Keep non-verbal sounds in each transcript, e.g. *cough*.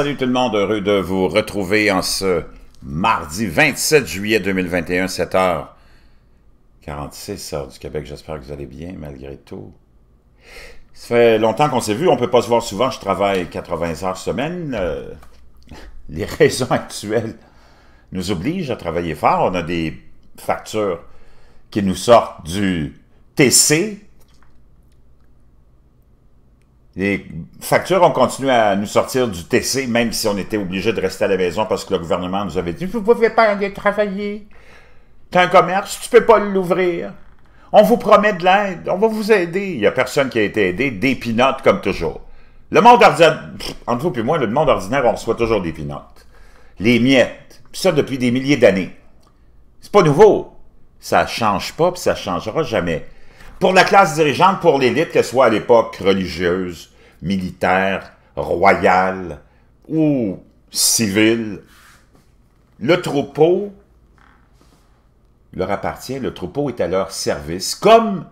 salut tout le monde, heureux de vous retrouver en ce mardi 27 juillet 2021, 7h46 heure du Québec. J'espère que vous allez bien malgré tout. Ça fait longtemps qu'on s'est vu, on ne peut pas se voir souvent, je travaille 80 heures semaine. Euh, *laughs* les raisons actuelles nous obligent à travailler fort, on a des factures qui nous sortent du TC, les factures ont continué à nous sortir du TC, même si on était obligé de rester à la maison parce que le gouvernement nous avait dit Vous ne pouvez pas aller travailler. T'as un commerce, tu ne peux pas l'ouvrir. On vous promet de l'aide, on va vous aider. Il n'y a personne qui a été aidé, des comme toujours. Le monde ordinaire, entre vous et moi, le monde ordinaire, on reçoit toujours des pinottes. Les miettes, ça depuis des milliers d'années. C'est pas nouveau. Ça change pas, puis ça changera jamais pour la classe dirigeante, pour l'élite, que soit à l'époque religieuse, militaire, royale ou civile, le troupeau leur appartient, le troupeau est à leur service, comme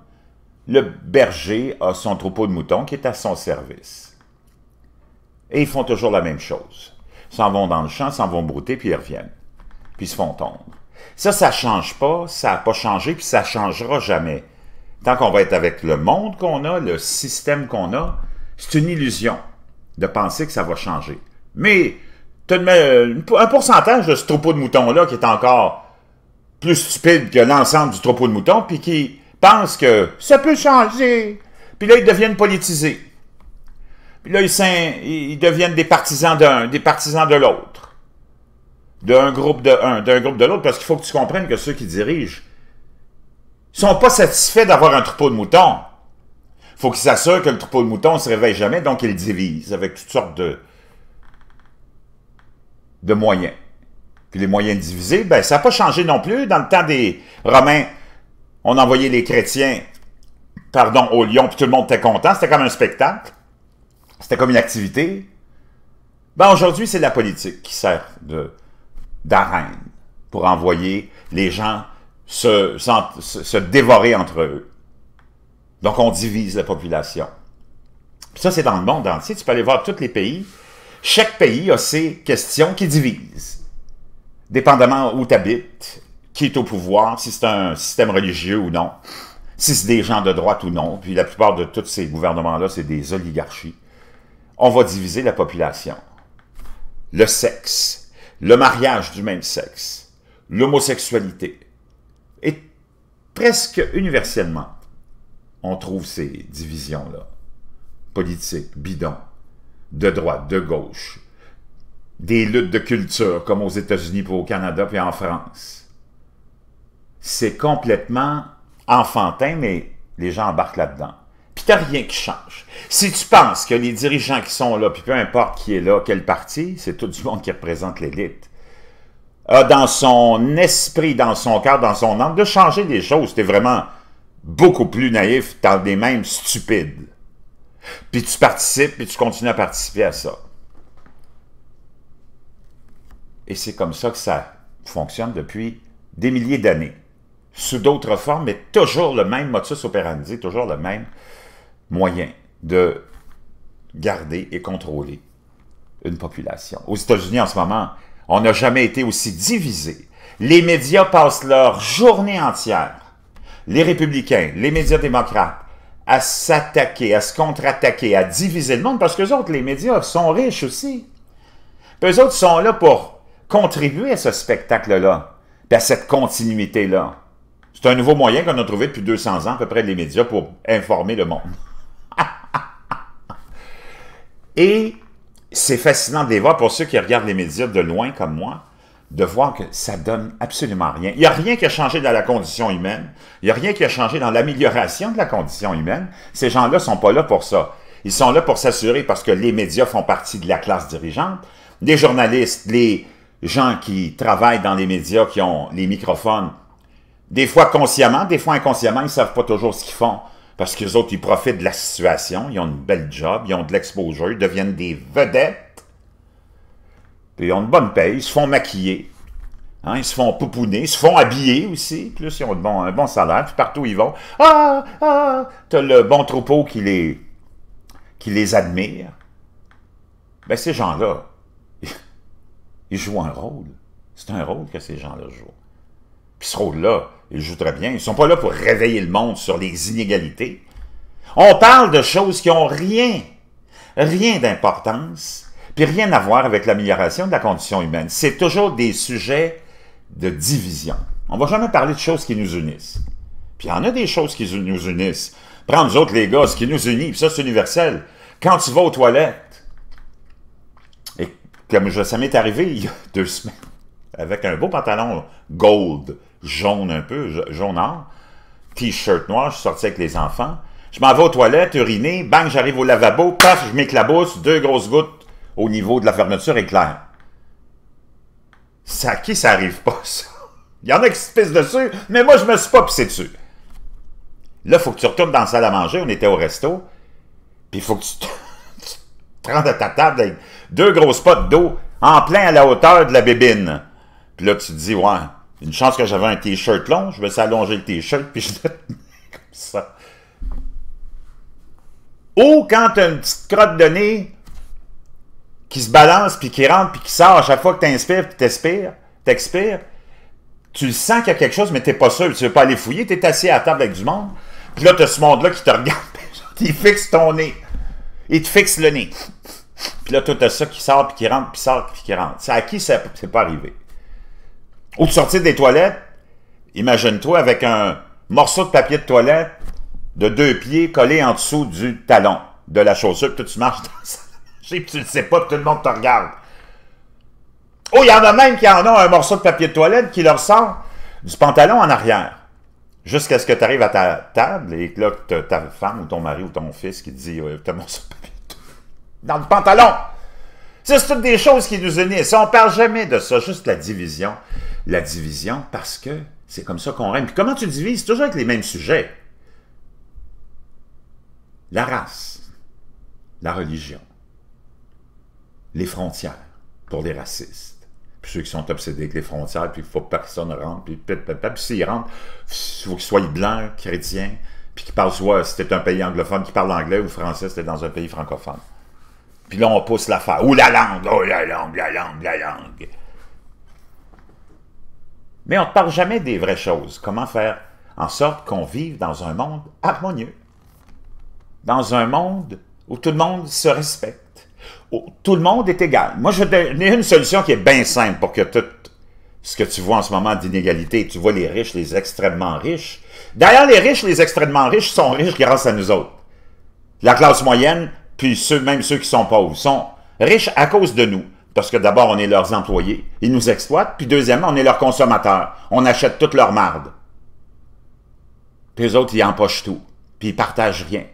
le berger a son troupeau de moutons qui est à son service. Et ils font toujours la même chose. S'en vont dans le champ, s'en vont brouter, puis ils reviennent. Puis se font tomber. Ça, ça change pas, ça n'a pas changé, puis ça changera jamais tant qu'on va être avec le monde qu'on a, le système qu'on a, c'est une illusion de penser que ça va changer. Mais euh, un pourcentage de ce troupeau de moutons-là qui est encore plus stupide que l'ensemble du troupeau de moutons, puis qui pense que ça peut changer. Puis là, ils deviennent politisés. Puis là, ils, ils deviennent des partisans d'un, des partisans de l'autre. D'un groupe de un, d'un groupe de l'autre, parce qu'il faut que tu comprennes que ceux qui dirigent sont pas satisfaits d'avoir un troupeau de moutons. Faut qu'ils s'assurent que le troupeau de moutons ne se réveille jamais, donc ils divisent avec toutes sortes de, de moyens. Puis les moyens divisés, ben, ça n'a pas changé non plus. Dans le temps des Romains, on envoyait les chrétiens, pardon, au lion, puis tout le monde était content. C'était comme un spectacle. C'était comme une activité. Ben, aujourd'hui, c'est la politique qui sert d'arène pour envoyer les gens se, dévorer entre eux. Donc, on divise la population. ça, c'est dans le monde entier. Tu peux aller voir tous les pays. Chaque pays a ses questions qui divisent, dépendamment où tu habites, qui est au pouvoir, si c'est un système religieux ou non, si c'est des gens de droite ou non. Puis la plupart de tous ces gouvernements-là, c'est des oligarchies. On va diviser la population. Le sexe, le mariage du même sexe, l'homosexualité, presque universellement, on trouve ces divisions-là. politiques, bidon, de droite, de gauche, des luttes de culture comme aux États-Unis, puis au Canada, puis en France. C'est complètement enfantin, mais les gens embarquent là-dedans. Puis t'as rien qui change. Si tu penses que les dirigeants qui sont là, puis peu importe qui est là, quel parti, c'est tout du monde qui représente l'élite a dans son esprit, dans son cœur, dans son âme, de changer des choses. Tu es vraiment beaucoup plus naïf, t'en des mêmes stupide. Puis tu participes, puis tu continues à participer à ça. Et c'est comme ça que ça fonctionne depuis des milliers d'années. Sous d'autres formes, mais toujours le même motus operandi, toujours le même moyen de garder et contrôler une population. Aux États-Unis, en ce moment, on n'a jamais été aussi divisé. Les médias passent leur journée entière, les républicains, les médias démocrates, à s'attaquer, à se contre-attaquer, à diviser le monde, parce que les autres, les médias, sont riches aussi. Puis eux autres sont là pour contribuer à ce spectacle-là, à cette continuité-là. C'est un nouveau moyen qu'on a trouvé depuis 200 ans, à peu près, les médias pour informer le monde. *laughs* Et c'est fascinant de les voir pour ceux qui regardent les médias de loin comme moi, de voir que ça donne absolument rien. Il n'y a rien qui a changé dans la condition humaine. Il n'y a rien qui a changé dans l'amélioration de la condition humaine. Ces gens-là ne sont pas là pour ça. Ils sont là pour s'assurer parce que les médias font partie de la classe dirigeante. Les journalistes, les gens qui travaillent dans les médias, qui ont les microphones, des fois consciemment, des fois inconsciemment, ils ne savent pas toujours ce qu'ils font parce que les autres, ils profitent de la situation, ils ont une belle job, ils ont de l'exposure, ils deviennent des vedettes, puis ils ont une bonne paye, ils se font maquiller, hein, ils se font pouponner, ils se font habiller aussi, plus ils ont bon, un bon salaire, puis partout ils vont, ah, ah, t'as le bon troupeau qui les, qui les admire. Ben, ces gens-là, *laughs* ils jouent un rôle. C'est un rôle que ces gens-là jouent. Puis ce rôle-là, ils jouent très bien. Ils sont pas là pour réveiller le monde sur les inégalités. On parle de choses qui ont rien, rien d'importance, puis rien à voir avec l'amélioration de la condition humaine. C'est toujours des sujets de division. On va jamais parler de choses qui nous unissent. Puis il y en a des choses qui nous unissent. Prends nous autres, les gars, ce qui nous unit, puis ça, c'est universel. Quand tu vas aux toilettes, et comme ça m'est arrivé il y a deux semaines, avec un beau pantalon gold, jaune un peu, jaune or, t-shirt noir, je sortais avec les enfants. Je m'en vais aux toilettes, uriner, bang, j'arrive au lavabo, paf, je m'éclabousse, deux grosses gouttes au niveau de la fermeture éclair. Ça, à qui ça arrive pas, ça? Il y en a qui se pissent dessus, mais moi, je me suis pas pissé dessus. Là, il faut que tu retournes dans la salle à manger, on était au resto, puis il faut que tu te, *laughs* à ta table avec deux grosses potes d'eau en plein à la hauteur de la bébine. Puis là, tu te dis, ouais, une chance que j'avais un t-shirt long, je vais s'allonger le t-shirt, puis je le *laughs* comme ça. Ou quand tu as une petite crotte de nez qui se balance, puis qui rentre, puis qui sort à chaque fois que tu inspires, puis tu expires. tu le sens qu'il y a quelque chose, mais tu n'es pas sûr, tu ne veux pas aller fouiller, tu es assis à la table avec du monde, puis là, tu as ce monde-là qui te regarde, qui *laughs* fixe ton nez, il te fixe le nez. Puis là, tout as ça qui sort, puis qui rentre, puis sort, puis qui rentre. C'est à qui ça c'est pas arrivé? Ou de sortir des toilettes. Imagine-toi avec un morceau de papier de toilette de deux pieds collé en dessous du talon de la chaussure. Puis tu marches *laughs* dans ça. Puis tu le sais pas, puis tout le monde te regarde. Oh, il y en a même qui en ont un morceau de papier de toilette qui leur sort du pantalon en arrière. Jusqu'à ce que tu arrives à ta table et que là, ta femme ou ton mari ou ton fils qui te dit "T'as un morceau de papier de toilette dans le pantalon. C'est toutes des choses qui nous unissent. On ne parle jamais de ça, juste la division la division parce que c'est comme ça qu'on règne. Puis comment tu divises? Toujours avec les mêmes sujets. La race, la religion, les frontières pour les racistes. Puis ceux qui sont obsédés avec les frontières, puis il faut que personne rentre, puis, puis, s'ils rentrent, il faut qu'ils soient blancs, chrétiens, puis qu'ils parlent soit c'était un pays anglophone qui parle anglais ou français, c'était dans un pays francophone. Puis là, on pousse l'affaire. Ou la langue, oh la langue, la langue, la langue. Mais on ne parle jamais des vraies choses. Comment faire en sorte qu'on vive dans un monde harmonieux, dans un monde où tout le monde se respecte, où tout le monde est égal. Moi, je donner une solution qui est bien simple pour que tout ce que tu vois en ce moment d'inégalité, tu vois les riches, les extrêmement riches. D'ailleurs, les riches, les extrêmement riches sont riches grâce à nous autres. La classe moyenne, puis ceux, même ceux qui sont pauvres, sont riches à cause de nous. Parce que d'abord, on est leurs employés. Ils nous exploitent. Puis deuxièmement, on est leurs consommateurs. On achète toute leur marde. Puis eux autres, ils empochent tout. Puis ils partagent rien.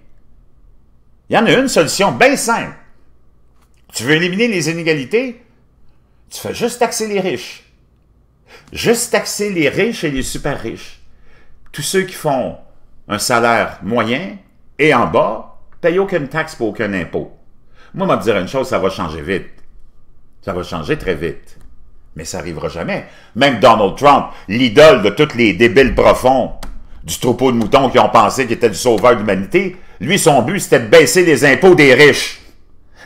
Il y en a une solution bien simple. Tu veux éliminer les inégalités? Tu fais juste taxer les riches. Juste taxer les riches et les super riches. Tous ceux qui font un salaire moyen et en bas, payent aucune taxe pour aucun impôt. Moi, je vais te dire une chose, ça va changer vite. Ça va changer très vite. Mais ça n'arrivera jamais. Même Donald Trump, l'idole de tous les débiles profonds du troupeau de moutons qui ont pensé qu'il était le sauveur de l'humanité, lui, son but, c'était de baisser les impôts des riches,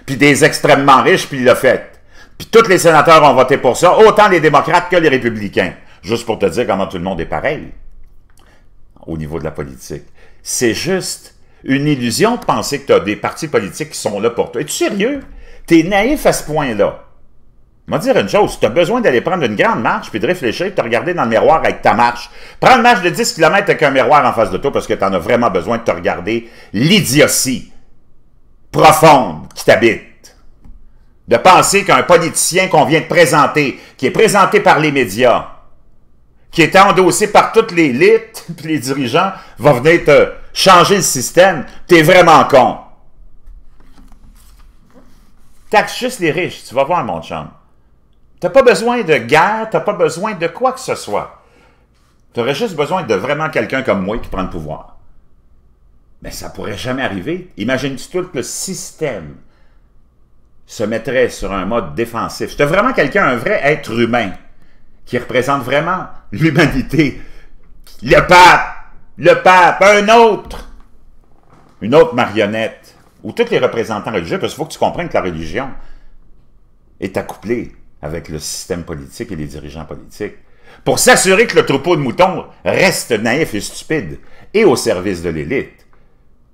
puis des extrêmement riches, puis il l'a fait. Puis tous les sénateurs ont voté pour ça, autant les démocrates que les républicains. Juste pour te dire comment tout le monde est pareil au niveau de la politique. C'est juste une illusion de penser que tu as des partis politiques qui sont là pour toi. Es-tu sérieux? es naïf à ce point-là m'a dire une chose, si tu as besoin d'aller prendre une grande marche puis de réfléchir, de te regarder dans le miroir avec ta marche, prends une marche de 10 km avec un miroir en face de toi parce que tu en as vraiment besoin de te regarder l'idiotie profonde qui t'habite. De penser qu'un politicien qu'on vient de présenter, qui est présenté par les médias, qui est endossé par toute l'élite *laughs* puis les dirigeants, va venir te changer le système, es vraiment con. Taxe juste les riches, tu vas voir mon champ. Tu n'as pas besoin de guerre, tu t'as pas besoin de quoi que ce soit. Tu aurais juste besoin de vraiment quelqu'un comme moi qui prend le pouvoir. Mais ça pourrait jamais arriver. Imagine-tu tout que le système se mettrait sur un mode défensif. Tu as vraiment quelqu'un, un vrai être humain, qui représente vraiment l'humanité. Le pape! Le pape! Un autre! Une autre marionnette. Ou tous les représentants religieux, parce qu'il faut que tu comprennes que la religion est accouplée avec le système politique et les dirigeants politiques, pour s'assurer que le troupeau de moutons reste naïf et stupide, et au service de l'élite.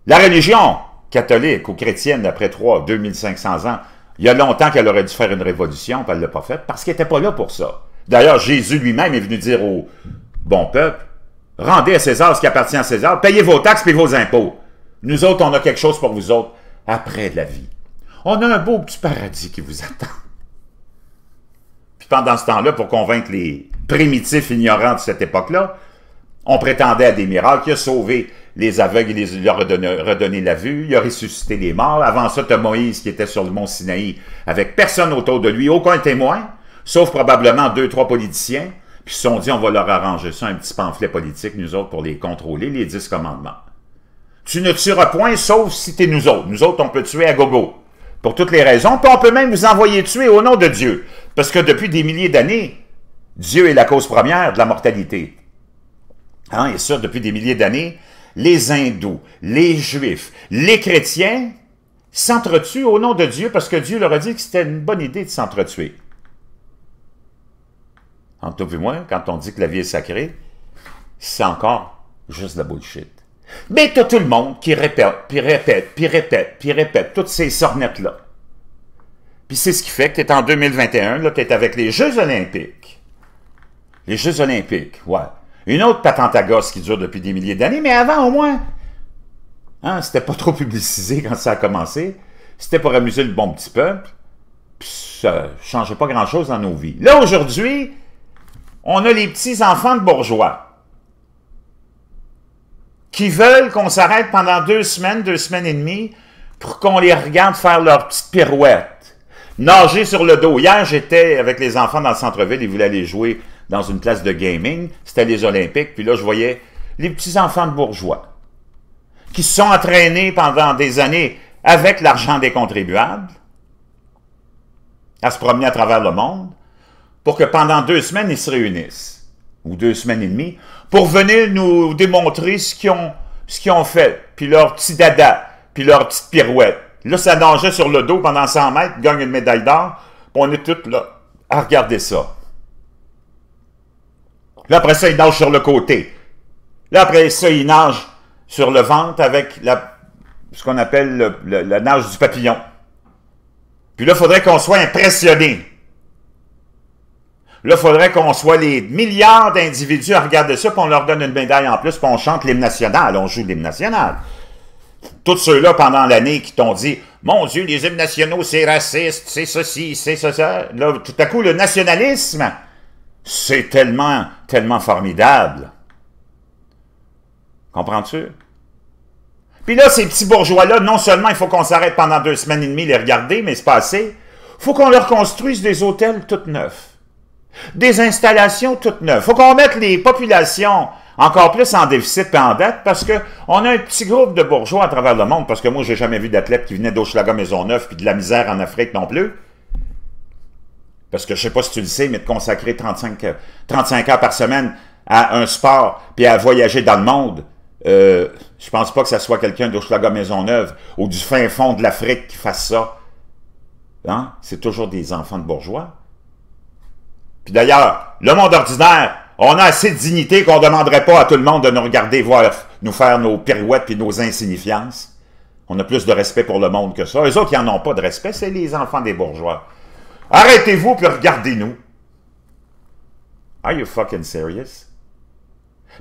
La religion, catholique ou chrétienne d'après 3, 2500 ans, il y a longtemps qu'elle aurait dû faire une révolution, puis elle ne l'a pas faite, parce qu'elle n'était pas là pour ça. D'ailleurs, Jésus lui-même est venu dire au bon peuple, rendez à César ce qui appartient à César, payez vos taxes et vos impôts. Nous autres, on a quelque chose pour vous autres après la vie. On a un beau petit paradis qui vous attend pendant ce temps-là, pour convaincre les primitifs ignorants de cette époque-là, on prétendait à des miracles, il a sauvé les aveugles, il, leur a redonné, la vue, il a ressuscité les morts. Avant ça, tu Moïse qui était sur le mont Sinaï avec personne autour de lui, aucun témoin, sauf probablement deux, trois politiciens. Puis ils se sont dit, on va leur arranger ça, un petit pamphlet politique, nous autres, pour les contrôler, les dix commandements. Tu ne tueras point, sauf si tu es nous autres. Nous autres, on peut tuer à gogo. Pour toutes les raisons, puis on peut même vous envoyer tuer au nom de Dieu. Parce que depuis des milliers d'années, Dieu est la cause première de la mortalité. Hein, et ça, depuis des milliers d'années, les hindous, les juifs, les chrétiens s'entretuent au nom de Dieu parce que Dieu leur a dit que c'était une bonne idée de s'entretuer. En tout cas, quand on dit que la vie est sacrée, c'est encore juste de la bullshit. Mais t'as tout le monde qui répète, puis répète, puis répète, puis répète, toutes ces sornettes-là. Puis c'est ce qui fait que tu es en 2021, là, tu es avec les Jeux olympiques. Les Jeux olympiques, ouais. Une autre patente à gosse qui dure depuis des milliers d'années, mais avant au moins, hein, c'était pas *laughs* trop publicisé quand ça a commencé. C'était pour amuser le bon petit peuple. Puis ça changeait pas grand-chose dans nos vies. Là, aujourd'hui, on a les petits-enfants de bourgeois qui veulent qu'on s'arrête pendant deux semaines, deux semaines et demie, pour qu'on les regarde faire leur petite pirouette nager sur le dos. Hier, j'étais avec les enfants dans le centre-ville, ils voulaient aller jouer dans une place de gaming, c'était les Olympiques, puis là, je voyais les petits-enfants de bourgeois qui se sont entraînés pendant des années avec l'argent des contribuables à se promener à travers le monde pour que pendant deux semaines, ils se réunissent, ou deux semaines et demie, pour venir nous démontrer ce qu'ils ont, ont, fait, puis leur petit dada, puis leur petite pirouette, Là, ça nageait sur le dos pendant 100 mètres, gagne une médaille d'or. Puis on est tous là à regarder ça. Là, après ça, il nage sur le côté. Là, après ça, il nage sur le ventre avec ce qu'on appelle la nage du papillon. Puis là, il faudrait qu'on soit impressionné. Là, il faudrait qu'on soit les milliards d'individus à regarder ça, puis on leur donne une médaille en plus, puis on chante l'hymne national. On joue l'hymne national tous ceux-là pendant l'année qui t'ont dit Mon Dieu, les hymnes nationaux, c'est raciste, c'est ceci, c'est ceci. Là, tout à coup, le nationalisme, c'est tellement, tellement formidable. Comprends-tu? Puis là, ces petits bourgeois-là, non seulement il faut qu'on s'arrête pendant deux semaines et demie les regarder, mais c'est passé. faut qu'on leur construise des hôtels toutes neufs, des installations toutes neuves. faut qu'on mette les populations encore plus en déficit et en dette parce qu'on a un petit groupe de bourgeois à travers le monde, parce que moi, j'ai jamais vu d'athlète qui venait maison Maisonneuve puis de la misère en Afrique non plus. Parce que je sais pas si tu le sais, mais de consacrer 35, 35 heures par semaine à un sport puis à voyager dans le monde, je euh, je pense pas que ce soit quelqu'un d'Hochelaga-Maison-Neuve ou du fin fond de l'Afrique qui fasse ça. Hein? C'est toujours des enfants de bourgeois. Puis d'ailleurs, le monde ordinaire, on a assez de dignité qu'on ne demanderait pas à tout le monde de nous regarder voir, nous faire nos pirouettes et nos insignifiances. On a plus de respect pour le monde que ça. Les autres, qui n'en ont pas de respect, c'est les enfants des bourgeois. Arrêtez-vous puis regardez-nous. Are you fucking serious?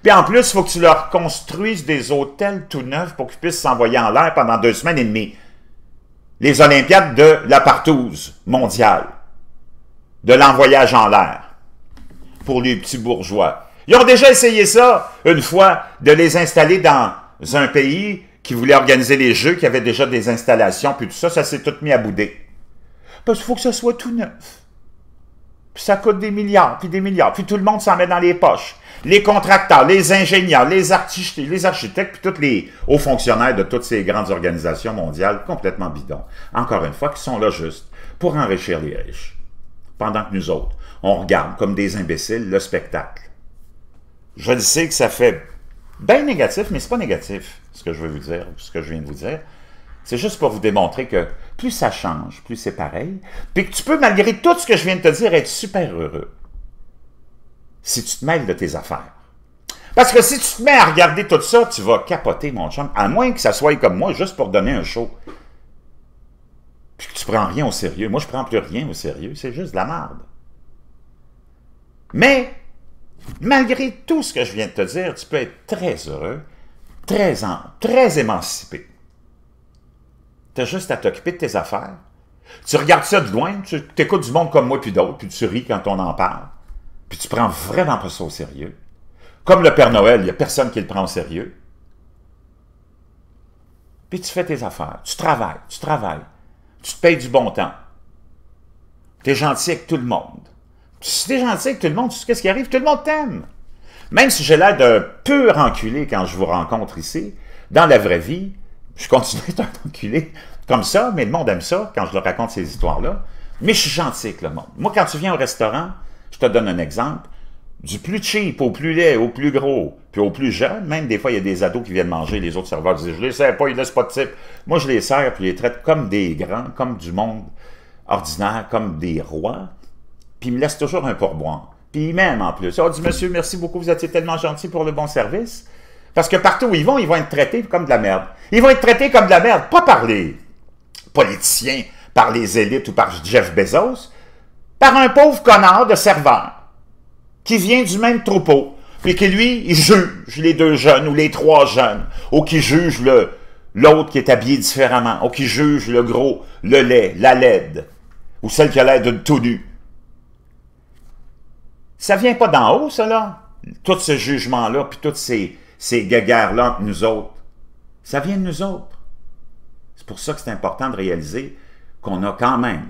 Puis en plus, il faut que tu leur construises des hôtels tout neufs pour qu'ils puissent s'envoyer en l'air pendant deux semaines et demie. Les Olympiades de la partouze mondiale, de l'envoyage en l'air pour les petits bourgeois. Ils ont déjà essayé ça une fois, de les installer dans un pays qui voulait organiser les jeux, qui avait déjà des installations, puis tout ça, ça s'est tout mis à bouder. Parce qu'il faut que ça soit tout neuf. Puis ça coûte des milliards, puis des milliards, puis tout le monde s'en met dans les poches. Les contracteurs, les ingénieurs, les architectes, les architectes, puis tous les hauts fonctionnaires de toutes ces grandes organisations mondiales, complètement bidons. Encore une fois, qui sont là juste pour enrichir les riches. Pendant que nous autres, on regarde comme des imbéciles le spectacle. Je le sais que ça fait bien négatif, mais c'est pas négatif ce que je veux vous dire, ce que je viens de vous dire. C'est juste pour vous démontrer que plus ça change, plus c'est pareil, puis que tu peux, malgré tout ce que je viens de te dire, être super heureux si tu te mêles de tes affaires. Parce que si tu te mets à regarder tout ça, tu vas capoter, mon chum, à moins que ça soit comme moi, juste pour donner un show. Puis que tu prends rien au sérieux. Moi, je prends plus rien au sérieux. C'est juste de la merde. Mais, malgré tout ce que je viens de te dire, tu peux être très heureux, très, en, très émancipé. Tu as juste à t'occuper de tes affaires. Tu regardes ça de loin, tu écoutes du monde comme moi puis d'autres, puis tu ris quand on en parle. Puis tu prends vraiment pas ça au sérieux. Comme le Père Noël, il n'y a personne qui le prend au sérieux. Puis tu fais tes affaires, tu travailles, tu travailles. Tu te payes du bon temps. Tu es gentil avec tout le monde. Si gentil avec tout le monde, tu qu'est-ce qui arrive, tout le monde t'aime. Même si j'ai l'air d'un pur enculé quand je vous rencontre ici, dans la vraie vie, je continue d'être un enculé comme ça, mais le monde aime ça quand je leur raconte ces histoires-là. Mais je suis gentil avec le monde. Moi, quand tu viens au restaurant, je te donne un exemple, du plus cheap au plus laid, au plus gros, puis au plus jeune, même des fois, il y a des ados qui viennent manger, les autres serveurs disent « je les sers pas, ils ne laissent pas de type ». Moi, je les sers, puis je les traite comme des grands, comme du monde ordinaire, comme des rois puis il me laisse toujours un pourboire. Puis il m'aime en plus. Oh, dit monsieur, merci beaucoup, vous étiez tellement gentil pour le bon service. Parce que partout où ils vont, ils vont être traités comme de la merde. Ils vont être traités comme de la merde, pas par les politiciens, par les élites ou par Jeff Bezos, par un pauvre connard de serveur qui vient du même troupeau, puis qui lui, il juge les deux jeunes ou les trois jeunes, ou qui juge le l'autre qui est habillé différemment, ou qui juge le gros, le lait, la laide, ou celle qui a l'air de tout nu. Ça vient pas d'en haut, cela. Tout ce jugement-là, puis toutes ces, ces guéguerres-là entre nous autres. Ça vient de nous autres. C'est pour ça que c'est important de réaliser qu'on a quand même,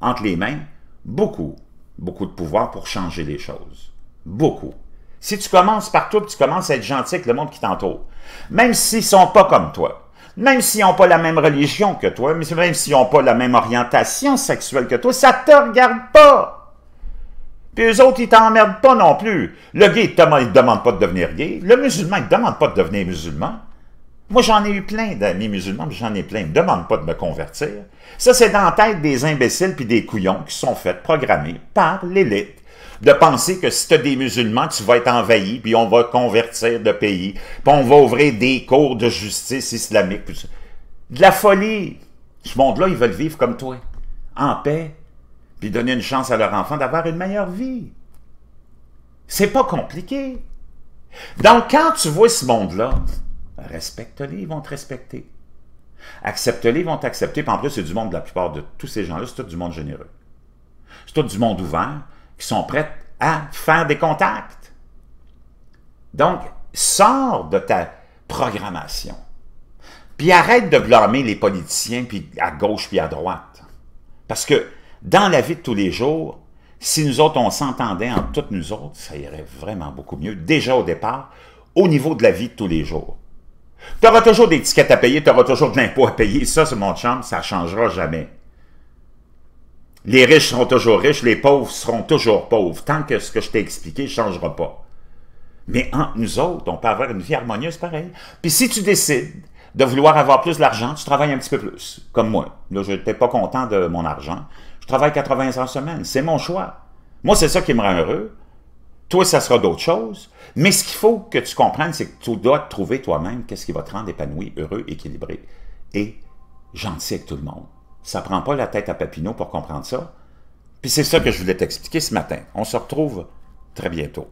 entre les mains, beaucoup, beaucoup de pouvoir pour changer les choses. Beaucoup. Si tu commences par toi, tu commences à être gentil avec le monde qui t'entoure, même s'ils sont pas comme toi, même s'ils n'ont pas la même religion que toi, même s'ils n'ont pas la même orientation sexuelle que toi, ça te regarde pas. Puis eux autres, ils t'emmerdent pas non plus. Le gay, il ne demande pas de devenir gay. Le musulman, il ne demande pas de devenir musulman. Moi, j'en ai eu plein d'amis musulmans, j'en ai plein. Ils demandent pas de me convertir. Ça, c'est dans la des imbéciles puis des couillons qui sont faits, programmés par l'élite de penser que si tu des musulmans, tu vas être envahi, puis on va convertir de pays, puis on va ouvrir des cours de justice islamique. De la folie! Ce monde-là, ils veulent vivre comme toi, en paix, donner une chance à leur enfant d'avoir une meilleure vie. C'est pas compliqué. Donc, quand tu vois ce monde-là, respecte-les, ils vont te respecter. Accepte-les, ils vont t'accepter. Puis en plus, c'est du monde, la plupart de tous ces gens-là, c'est tout du monde généreux. C'est tout du monde ouvert, qui sont prêts à faire des contacts. Donc, sors de ta programmation. Puis arrête de blâmer les politiciens, puis à gauche, puis à droite. Parce que dans la vie de tous les jours, si nous autres, on s'entendait entre toutes nous autres, ça irait vraiment beaucoup mieux, déjà au départ, au niveau de la vie de tous les jours. Tu auras toujours des tickets à payer, tu auras toujours de l'impôt à payer. Ça, c'est mon chambre, ça ne changera jamais. Les riches seront toujours riches, les pauvres seront toujours pauvres, tant que ce que je t'ai expliqué ne changera pas. Mais entre nous autres, on peut avoir une vie harmonieuse pareille. Puis si tu décides de vouloir avoir plus d'argent, tu travailles un petit peu plus, comme moi. Là, je n'étais pas content de mon argent. Je travaille 80 heures semaine. C'est mon choix. Moi, c'est ça qui me rend heureux. Toi, ça sera d'autres choses. Mais ce qu'il faut que tu comprennes, c'est que tu dois trouver toi-même qu'est-ce qui va te rendre épanoui, heureux, équilibré et gentil avec tout le monde. Ça prend pas la tête à Papineau pour comprendre ça. Puis c'est ça que je voulais t'expliquer ce matin. On se retrouve très bientôt.